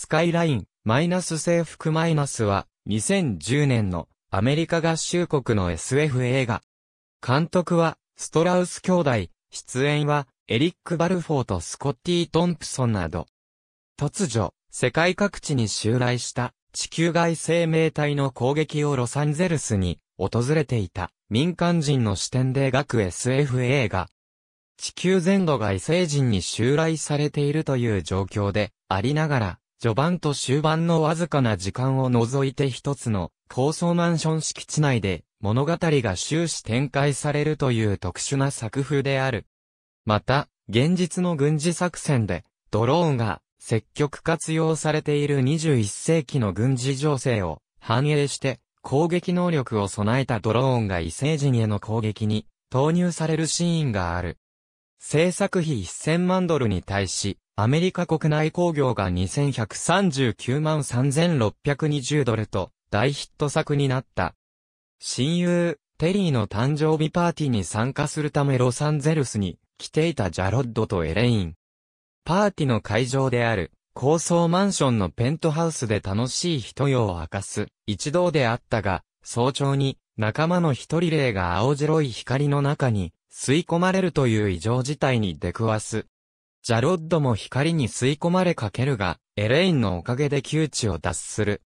スカイライン、マイナス制服マイナスは、2010年のアメリカ合衆国の SF 映画。監督は、ストラウス兄弟、出演は、エリック・バルフォーとスコッティ・トンプソンなど。突如、世界各地に襲来した地球外生命体の攻撃をロサンゼルスに訪れていた民間人の視点で描く SF 映画。地球全土が異星人に襲来されているという状況でありながら、序盤と終盤のわずかな時間を除いて一つの高層マンション敷地内で物語が終始展開されるという特殊な作風である。また、現実の軍事作戦でドローンが積極活用されている21世紀の軍事情勢を反映して攻撃能力を備えたドローンが異星人への攻撃に投入されるシーンがある。制作費1000万ドルに対し、アメリカ国内工業が2139万3620ドルと大ヒット作になった。親友、テリーの誕生日パーティーに参加するためロサンゼルスに来ていたジャロッドとエレイン。パーティーの会場である高層マンションのペントハウスで楽しい一夜を明かす一同であったが、早朝に仲間の一人霊が青白い光の中に吸い込まれるという異常事態に出くわす。ジャロッドも光に吸い込まれかけるが、エレインのおかげで窮地を脱する。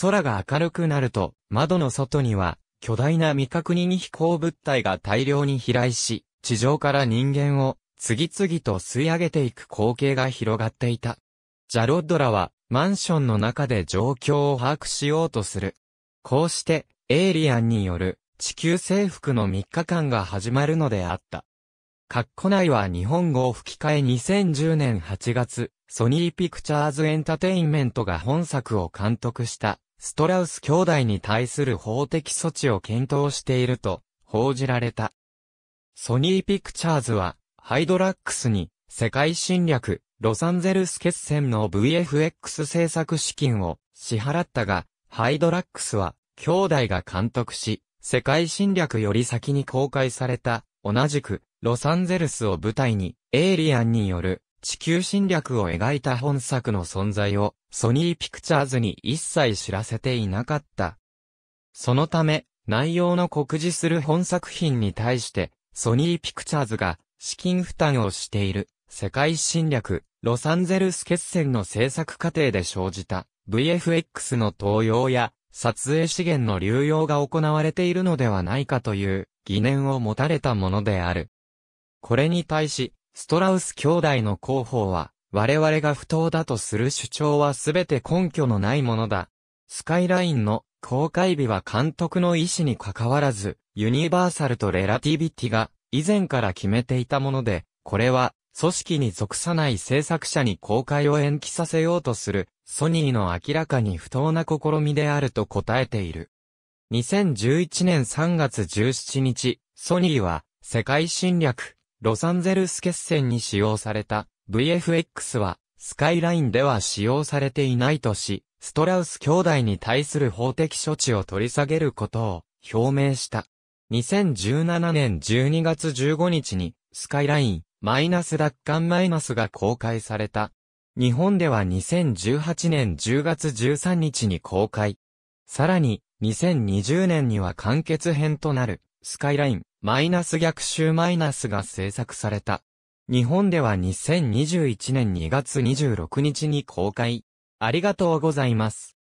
空が明るくなると、窓の外には、巨大な未確認飛行物体が大量に飛来し、地上から人間を、次々と吸い上げていく光景が広がっていた。ジャロッドらは、マンションの中で状況を把握しようとする。こうして、エイリアンによる地球征服の3日間が始まるのであった。カッコ内は日本語を吹き替え2010年8月、ソニーピクチャーズエンタテインメントが本作を監督したストラウス兄弟に対する法的措置を検討していると報じられた。ソニーピクチャーズはハイドラックスに世界侵略ロサンゼルス決戦の VFX 制作資金を支払ったが、ハイドラックスは兄弟が監督し世界侵略より先に公開された、同じく、ロサンゼルスを舞台に、エイリアンによる地球侵略を描いた本作の存在を、ソニーピクチャーズに一切知らせていなかった。そのため、内容の告示する本作品に対して、ソニーピクチャーズが資金負担をしている世界侵略、ロサンゼルス決戦の制作過程で生じた VFX の登用や撮影資源の流用が行われているのではないかという疑念を持たれたものである。これに対し、ストラウス兄弟の広報は、我々が不当だとする主張は全て根拠のないものだ。スカイラインの公開日は監督の意思に関わらず、ユニバーサルとレラティビティが以前から決めていたもので、これは組織に属さない制作者に公開を延期させようとする、ソニーの明らかに不当な試みであると答えている。2011年3月17日、ソニーは、世界侵略、ロサンゼルス決戦に使用された VFX は、スカイラインでは使用されていないとし、ストラウス兄弟に対する法的処置を取り下げることを表明した。2017年12月15日に、スカイライン、マイナス奪還マイナスが公開された。日本では2018年10月13日に公開。さらに、2020年には完結編となる、スカイライン、マイナス逆襲マイナスが制作された。日本では2021年2月26日に公開。ありがとうございます。